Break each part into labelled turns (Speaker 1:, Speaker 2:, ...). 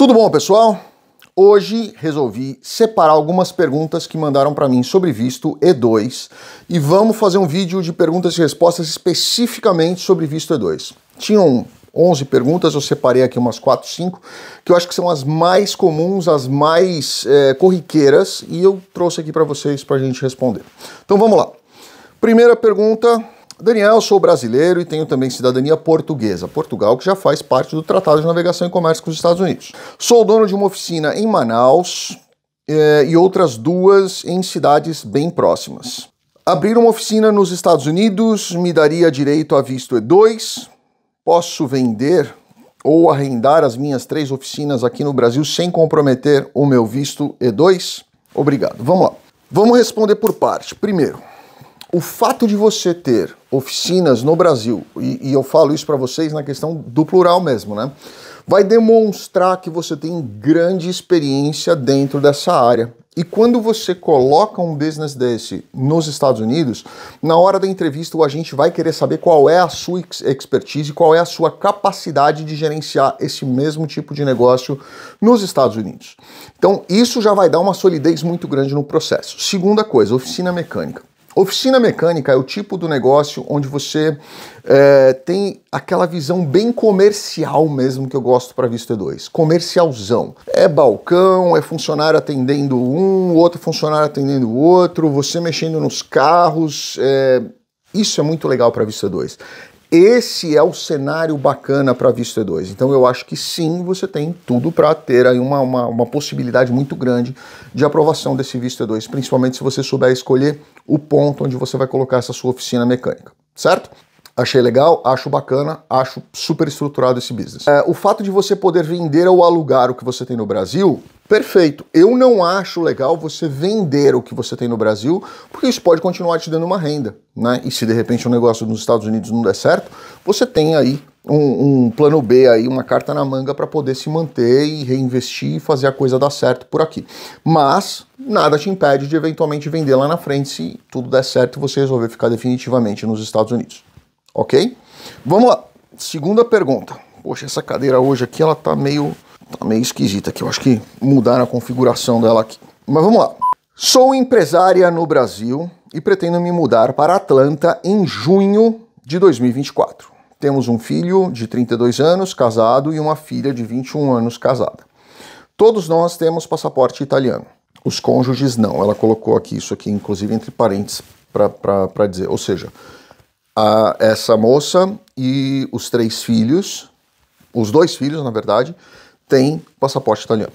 Speaker 1: Tudo bom, pessoal? Hoje resolvi separar algumas perguntas que mandaram para mim sobre visto E2 e vamos fazer um vídeo de perguntas e respostas especificamente sobre visto E2. Tinham 11 perguntas, eu separei aqui umas 4, 5, que eu acho que são as mais comuns, as mais é, corriqueiras e eu trouxe aqui para vocês para a gente responder. Então vamos lá. Primeira pergunta Daniel, sou brasileiro e tenho também cidadania portuguesa, Portugal, que já faz parte do Tratado de Navegação e Comércio com os Estados Unidos. Sou dono de uma oficina em Manaus eh, e outras duas em cidades bem próximas. Abrir uma oficina nos Estados Unidos me daria direito a visto E2. Posso vender ou arrendar as minhas três oficinas aqui no Brasil sem comprometer o meu visto E2? Obrigado. Vamos lá. Vamos responder por parte. Primeiro, o fato de você ter oficinas no Brasil, e, e eu falo isso para vocês na questão do plural mesmo, né? Vai demonstrar que você tem grande experiência dentro dessa área. E quando você coloca um business desse nos Estados Unidos, na hora da entrevista o agente vai querer saber qual é a sua expertise, qual é a sua capacidade de gerenciar esse mesmo tipo de negócio nos Estados Unidos. Então, isso já vai dar uma solidez muito grande no processo. Segunda coisa, oficina mecânica. Oficina mecânica é o tipo do negócio onde você é, tem aquela visão bem comercial mesmo que eu gosto para Vista 2. Comercialzão. É balcão, é funcionário atendendo um, outro funcionário atendendo o outro, você mexendo nos carros. É... Isso é muito legal para Vista 2. Esse é o cenário bacana para a Vista 2. Então eu acho que sim, você tem tudo para ter aí uma, uma, uma, possibilidade muito grande de aprovação desse Vista 2, principalmente se você souber escolher o ponto onde você vai colocar essa sua oficina mecânica, certo? Achei legal, acho bacana, acho super estruturado esse business. É, o fato de você poder vender ou alugar o que você tem no Brasil Perfeito. Eu não acho legal você vender o que você tem no Brasil, porque isso pode continuar te dando uma renda, né? E se de repente o um negócio nos Estados Unidos não der certo, você tem aí um, um plano B aí, uma carta na manga para poder se manter e reinvestir e fazer a coisa dar certo por aqui. Mas nada te impede de eventualmente vender lá na frente se tudo der certo e você resolver ficar definitivamente nos Estados Unidos. Ok? Vamos lá. Segunda pergunta. Poxa, essa cadeira hoje aqui ela tá meio Tá meio esquisita aqui, eu acho que mudaram a configuração dela aqui. Mas vamos lá. Sou empresária no Brasil e pretendo me mudar para Atlanta em junho de 2024. Temos um filho de 32 anos, casado, e uma filha de 21 anos, casada. Todos nós temos passaporte italiano. Os cônjuges não. Ela colocou aqui isso aqui, inclusive entre parênteses, para dizer. Ou seja, a, essa moça e os três filhos, os dois filhos, na verdade, tem passaporte italiano.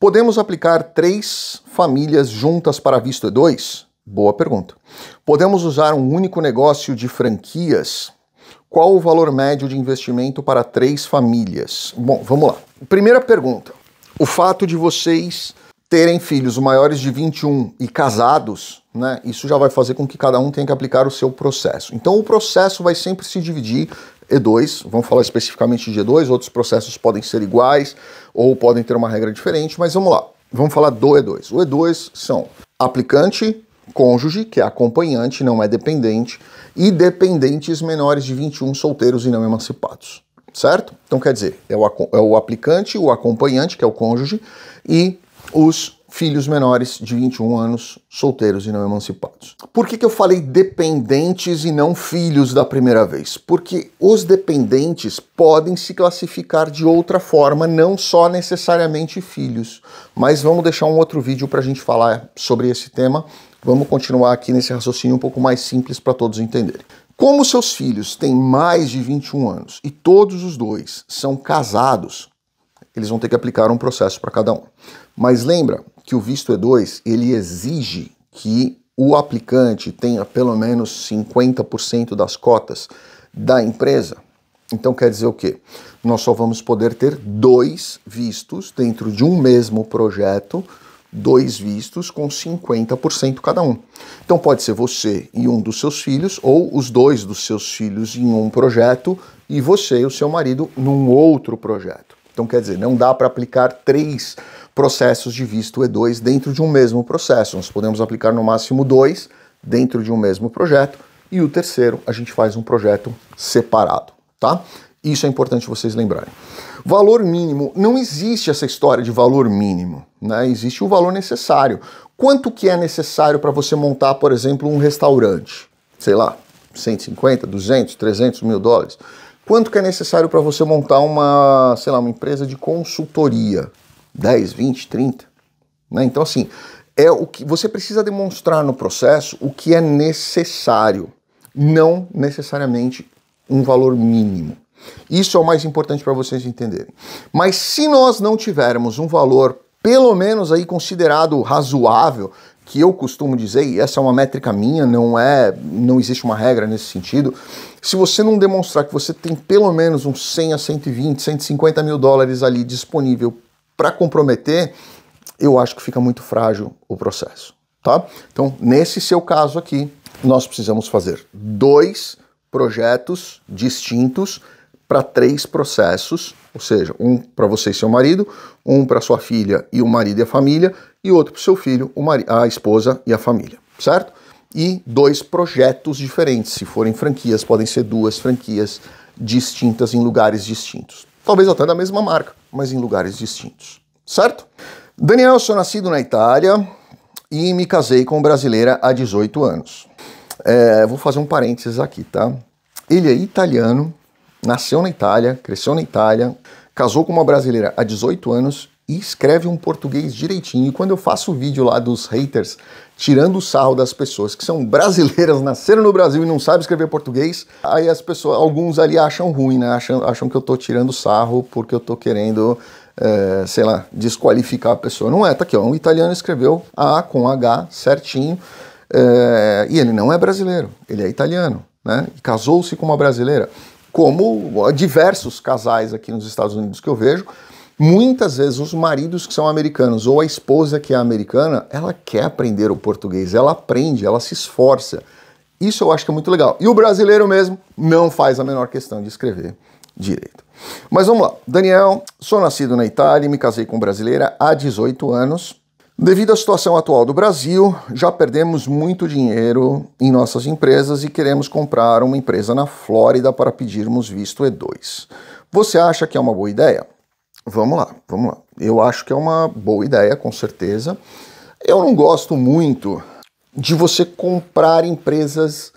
Speaker 1: Podemos aplicar três famílias juntas para visto E2? Boa pergunta. Podemos usar um único negócio de franquias? Qual o valor médio de investimento para três famílias? Bom, vamos lá. Primeira pergunta. O fato de vocês terem filhos maiores de 21 e casados, né, isso já vai fazer com que cada um tenha que aplicar o seu processo. Então o processo vai sempre se dividir e2, vamos falar especificamente de E2, outros processos podem ser iguais ou podem ter uma regra diferente, mas vamos lá. Vamos falar do E2. O E2 são aplicante, cônjuge, que é acompanhante, não é dependente, e dependentes menores de 21 solteiros e não emancipados. Certo? Então quer dizer, é o, é o aplicante, o acompanhante, que é o cônjuge, e os filhos menores de 21 anos, solteiros e não emancipados. Por que, que eu falei dependentes e não filhos da primeira vez? Porque os dependentes podem se classificar de outra forma, não só necessariamente filhos. Mas vamos deixar um outro vídeo para a gente falar sobre esse tema. Vamos continuar aqui nesse raciocínio um pouco mais simples para todos entenderem. Como seus filhos têm mais de 21 anos e todos os dois são casados, eles vão ter que aplicar um processo para cada um. Mas lembra que o visto E2 ele exige que o aplicante tenha pelo menos 50% das cotas da empresa. Então quer dizer o quê? Nós só vamos poder ter dois vistos dentro de um mesmo projeto, dois vistos com 50% cada um. Então pode ser você e um dos seus filhos, ou os dois dos seus filhos em um projeto e você e o seu marido num outro projeto. Então, quer dizer, não dá para aplicar três processos de visto E2 dentro de um mesmo processo. Nós podemos aplicar no máximo dois dentro de um mesmo projeto e o terceiro a gente faz um projeto separado, tá? Isso é importante vocês lembrarem. Valor mínimo, não existe essa história de valor mínimo, né? Existe o valor necessário. Quanto que é necessário para você montar, por exemplo, um restaurante? Sei lá, 150, 200, 300 mil dólares. Quanto que é necessário para você montar uma, sei lá, uma empresa de consultoria? 10, 20, 30? Né? Então, assim, é o que você precisa demonstrar no processo o que é necessário, não necessariamente um valor mínimo. Isso é o mais importante para vocês entenderem. Mas se nós não tivermos um valor pelo menos aí considerado razoável, que eu costumo dizer, e essa é uma métrica minha, não é, não existe uma regra nesse sentido, se você não demonstrar que você tem pelo menos uns 100 a 120, 150 mil dólares ali disponível para comprometer, eu acho que fica muito frágil o processo, tá? Então, nesse seu caso aqui, nós precisamos fazer dois projetos distintos para três processos, ou seja, um para você e seu marido, um para sua filha e o marido e a família, e outro para o seu filho, a esposa e a família, certo? E dois projetos diferentes, se forem franquias, podem ser duas franquias distintas em lugares distintos. Talvez até da mesma marca, mas em lugares distintos, certo? Daniel, sou nascido na Itália e me casei com brasileira há 18 anos. É, vou fazer um parênteses aqui, tá? Ele é italiano, nasceu na Itália, cresceu na Itália, casou com uma brasileira há 18 anos e escreve um português direitinho. E quando eu faço o vídeo lá dos haters tirando o sarro das pessoas que são brasileiras, nasceram no Brasil e não sabem escrever português, aí as pessoas, alguns ali acham ruim, né? Acham, acham que eu tô tirando sarro porque eu tô querendo é, sei lá, desqualificar a pessoa. Não é, tá aqui, ó, um italiano escreveu A com H certinho é, e ele não é brasileiro, ele é italiano, né? casou-se com uma brasileira como diversos casais aqui nos Estados Unidos que eu vejo, muitas vezes os maridos que são americanos ou a esposa que é americana, ela quer aprender o português, ela aprende, ela se esforça. Isso eu acho que é muito legal. E o brasileiro mesmo não faz a menor questão de escrever direito. Mas vamos lá. Daniel, sou nascido na Itália e me casei com brasileira há 18 anos. Devido à situação atual do Brasil, já perdemos muito dinheiro em nossas empresas e queremos comprar uma empresa na Flórida para pedirmos visto E2. Você acha que é uma boa ideia? Vamos lá, vamos lá. Eu acho que é uma boa ideia, com certeza. Eu não gosto muito de você comprar empresas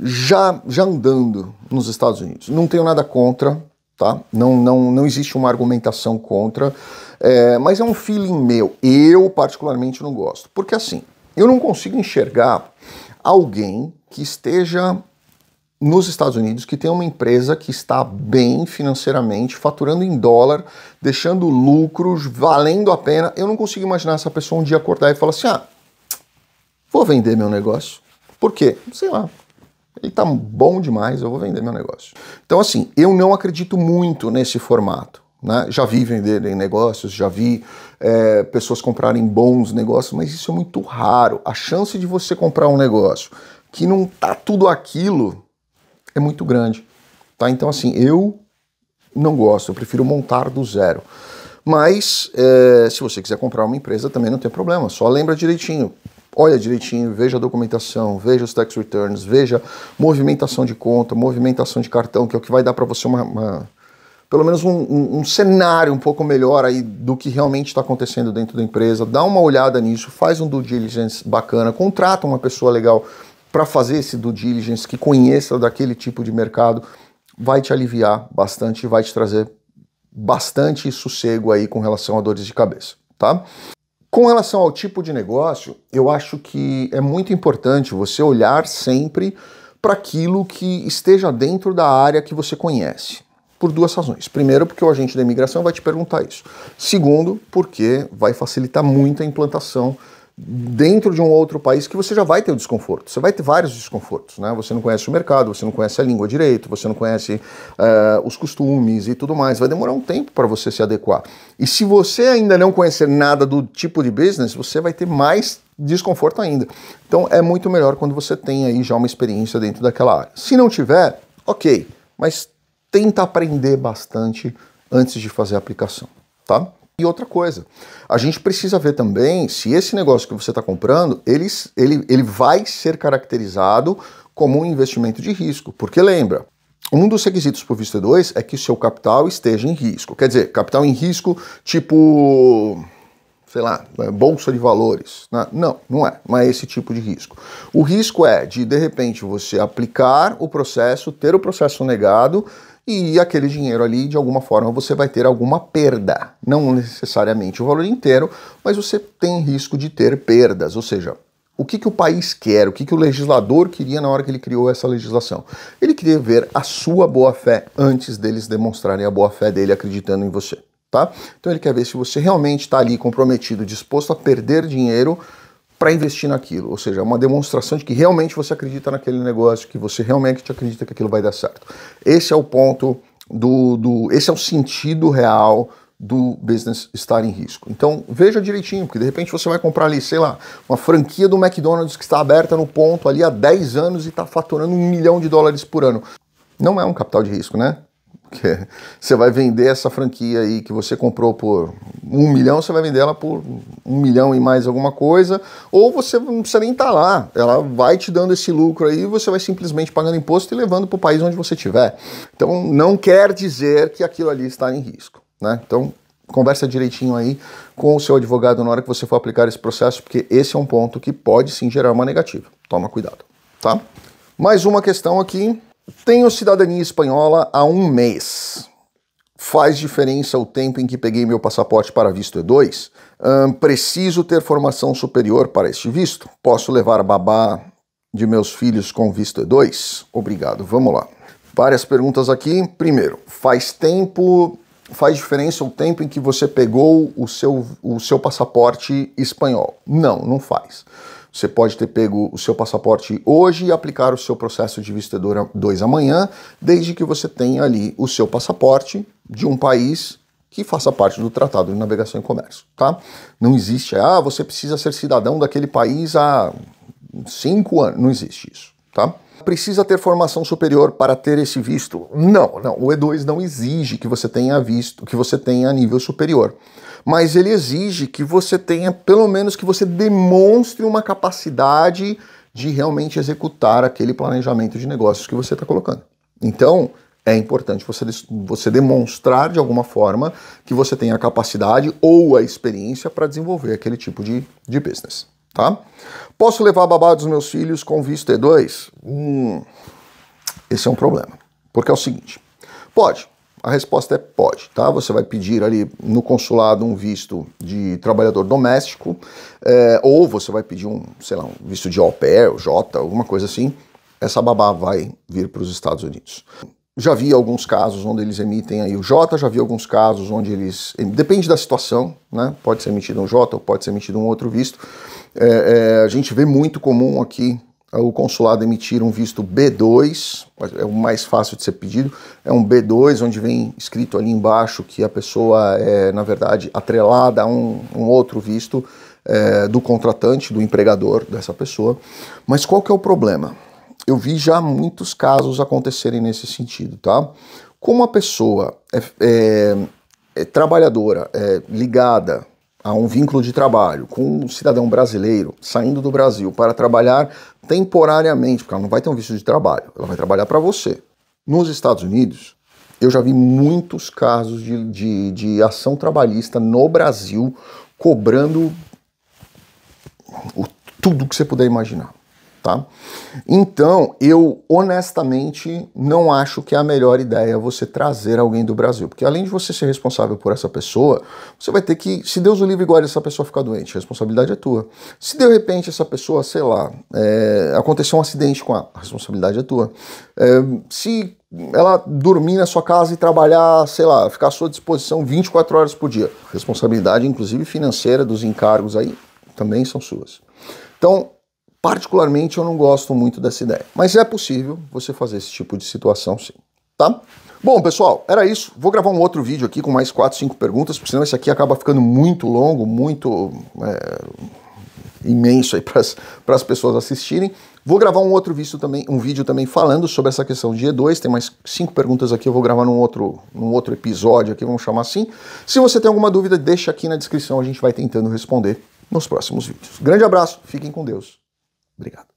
Speaker 1: já, já andando nos Estados Unidos. Não tenho nada contra, tá? Não, não, não existe uma argumentação contra, é, mas é um feeling meu. Eu, particularmente, não gosto. Porque assim, eu não consigo enxergar alguém que esteja nos Estados Unidos que tem uma empresa que está bem financeiramente, faturando em dólar, deixando lucros, valendo a pena. Eu não consigo imaginar essa pessoa um dia acordar e falar assim: ah, vou vender meu negócio. Por quê? Sei lá, ele está bom demais, eu vou vender meu negócio. Então, assim, eu não acredito muito nesse formato. Né? Já vi vender em negócios, já vi é, pessoas comprarem bons negócios, mas isso é muito raro. A chance de você comprar um negócio que não tá tudo aquilo é muito grande. Tá? Então, assim, eu não gosto, eu prefiro montar do zero. Mas é, se você quiser comprar uma empresa também não tem problema, só lembra direitinho olha direitinho, veja a documentação, veja os tax returns, veja movimentação de conta, movimentação de cartão, que é o que vai dar para você uma, uma, pelo menos um, um, um, cenário um pouco melhor aí do que realmente está acontecendo dentro da empresa. Dá uma olhada nisso, faz um due diligence bacana, contrata uma pessoa legal para fazer esse due diligence que conheça daquele tipo de mercado, vai te aliviar bastante, vai te trazer bastante sossego aí com relação a dores de cabeça, tá? Com relação ao tipo de negócio, eu acho que é muito importante você olhar sempre para aquilo que esteja dentro da área que você conhece. Por duas razões. Primeiro, porque o agente da imigração vai te perguntar isso. Segundo, porque vai facilitar muito a implantação dentro de um outro país que você já vai ter o desconforto. Você vai ter vários desconfortos, né? Você não conhece o mercado, você não conhece a língua direito, você não conhece uh, os costumes e tudo mais. Vai demorar um tempo para você se adequar. E se você ainda não conhecer nada do tipo de business, você vai ter mais desconforto ainda. Então é muito melhor quando você tem aí já uma experiência dentro daquela área. Se não tiver, ok, mas tenta aprender bastante antes de fazer a aplicação, tá? E outra coisa, a gente precisa ver também se esse negócio que você está comprando, ele, ele, ele vai ser caracterizado como um investimento de risco. Porque lembra, um dos requisitos para o visto E2 é que o seu capital esteja em risco. Quer dizer, capital em risco tipo, sei lá, é, bolsa de valores. Né? Não, não é. Não é esse tipo de risco. O risco é de, de repente, você aplicar o processo, ter o processo negado e aquele dinheiro ali, de alguma forma, você vai ter alguma perda. Não necessariamente o valor inteiro, mas você tem risco de ter perdas. Ou seja, o que, que o país quer, o que, que o legislador queria na hora que ele criou essa legislação? Ele queria ver a sua boa-fé antes deles demonstrarem a boa-fé dele acreditando em você. Tá? Então ele quer ver se você realmente está ali comprometido, disposto a perder dinheiro para investir naquilo. Ou seja, é uma demonstração de que realmente você acredita naquele negócio, que você realmente acredita que aquilo vai dar certo. Esse é o ponto do. do esse é o sentido real do business estar em risco. Então veja direitinho, porque de repente você vai comprar ali, sei lá, uma franquia do McDonald's que está aberta no ponto ali há 10 anos e está faturando um milhão de dólares por ano. Não é um capital de risco, né? Porque é. você vai vender essa franquia aí que você comprou por um milhão, você vai vender ela por um milhão e mais alguma coisa, ou você não precisa nem estar tá lá. Ela vai te dando esse lucro aí e você vai simplesmente pagando imposto e levando para o país onde você estiver. Então não quer dizer que aquilo ali está em risco. Né? Então conversa direitinho aí com o seu advogado na hora que você for aplicar esse processo, porque esse é um ponto que pode sim gerar uma negativa. Toma cuidado, tá? Mais uma questão aqui tenho cidadania espanhola há um mês. Faz diferença o tempo em que peguei meu passaporte para visto E2? preciso ter formação superior para este visto? Posso levar babá de meus filhos com visto E2? Obrigado, vamos lá. Várias perguntas aqui. Primeiro, faz tempo, faz diferença o tempo em que você pegou o seu, o seu passaporte espanhol? Não, não faz. Você pode ter pego o seu passaporte hoje e aplicar o seu processo de visto dois amanhã, desde que você tenha ali o seu passaporte de um país que faça parte do Tratado de Navegação e Comércio, tá? Não existe, ah, você precisa ser cidadão daquele país há cinco anos, não existe isso, tá? precisa ter formação superior para ter esse visto? Não, não, o E2 não exige que você tenha visto, que você tenha nível superior. Mas ele exige que você tenha, pelo menos que você demonstre uma capacidade de realmente executar aquele planejamento de negócios que você está colocando. Então, é importante você, você demonstrar de alguma forma que você tem a capacidade ou a experiência para desenvolver aquele tipo de, de business tá? Posso levar a babá dos meus filhos com visto T2? Hum, esse é um problema, porque é o seguinte, pode, a resposta é pode, tá? Você vai pedir ali no consulado um visto de trabalhador doméstico, é, ou você vai pedir um, sei lá, um visto de au pair, J, alguma coisa assim, essa babá vai vir para os Estados Unidos. Já vi alguns casos onde eles emitem aí o J, já vi alguns casos onde eles. Depende da situação, né? Pode ser emitido um J ou pode ser emitido um outro visto. É, é, a gente vê muito comum aqui o consulado emitir um visto B2, é o mais fácil de ser pedido, é um B2, onde vem escrito ali embaixo que a pessoa é, na verdade, atrelada a um, um outro visto é, do contratante, do empregador dessa pessoa. Mas qual que é o problema? Eu vi já muitos casos acontecerem nesse sentido, tá? Como a pessoa é, é, é trabalhadora, é ligada a um vínculo de trabalho com um cidadão brasileiro saindo do Brasil para trabalhar temporariamente, porque ela não vai ter um visto de trabalho, ela vai trabalhar para você. Nos Estados Unidos, eu já vi muitos casos de, de, de ação trabalhista no Brasil cobrando o, tudo que você puder imaginar tá? Então, eu honestamente não acho que é a melhor ideia você trazer alguém do Brasil, porque além de você ser responsável por essa pessoa, você vai ter que, se Deus o livre guarde essa pessoa ficar doente, a responsabilidade é tua. Se de repente essa pessoa, sei lá, é, aconteceu um acidente com a, a responsabilidade é tua. É, se ela dormir na sua casa e trabalhar, sei lá, ficar à sua disposição 24 horas por dia. Responsabilidade, inclusive financeira, dos encargos aí também são suas. Então, Particularmente eu não gosto muito dessa ideia, mas é possível você fazer esse tipo de situação sim, tá? Bom, pessoal, era isso. Vou gravar um outro vídeo aqui com mais 4, 5 perguntas, porque senão esse aqui acaba ficando muito longo, muito é, imenso aí para as pessoas assistirem. Vou gravar um outro vídeo também, um vídeo também falando sobre essa questão de E2. Tem mais cinco perguntas aqui, eu vou gravar num outro, num outro episódio aqui, vamos chamar assim. Se você tem alguma dúvida, deixa aqui na descrição, a gente vai tentando responder nos próximos vídeos. Grande abraço, fiquem com Deus. Obrigado.